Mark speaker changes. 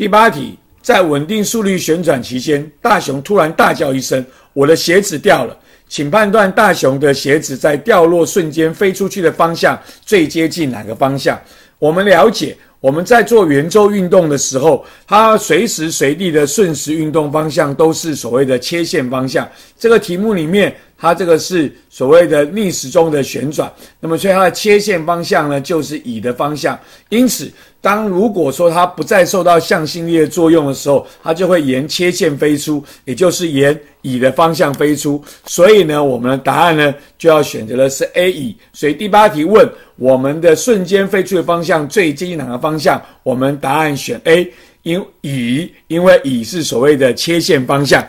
Speaker 1: 第八题，在稳定速率旋转期间，大熊突然大叫一声：“我的鞋子掉了。”请判断大熊的鞋子在掉落瞬间飞出去的方向最接近哪个方向？我们了解，我们在做圆周运动的时候，它随时随地的瞬时运动方向都是所谓的切线方向。这个题目里面。它这个是所谓的历史中的旋转，那么所以它的切线方向呢，就是乙的方向。因此，当如果说它不再受到向心力的作用的时候，它就会沿切线飞出，也就是沿乙的方向飞出。所以呢，我们的答案呢，就要选择的是 A 乙。所以第八题问我们的瞬间飞出的方向最接近哪个方向？我们答案选 A，因乙，因为乙是所谓的切线方向。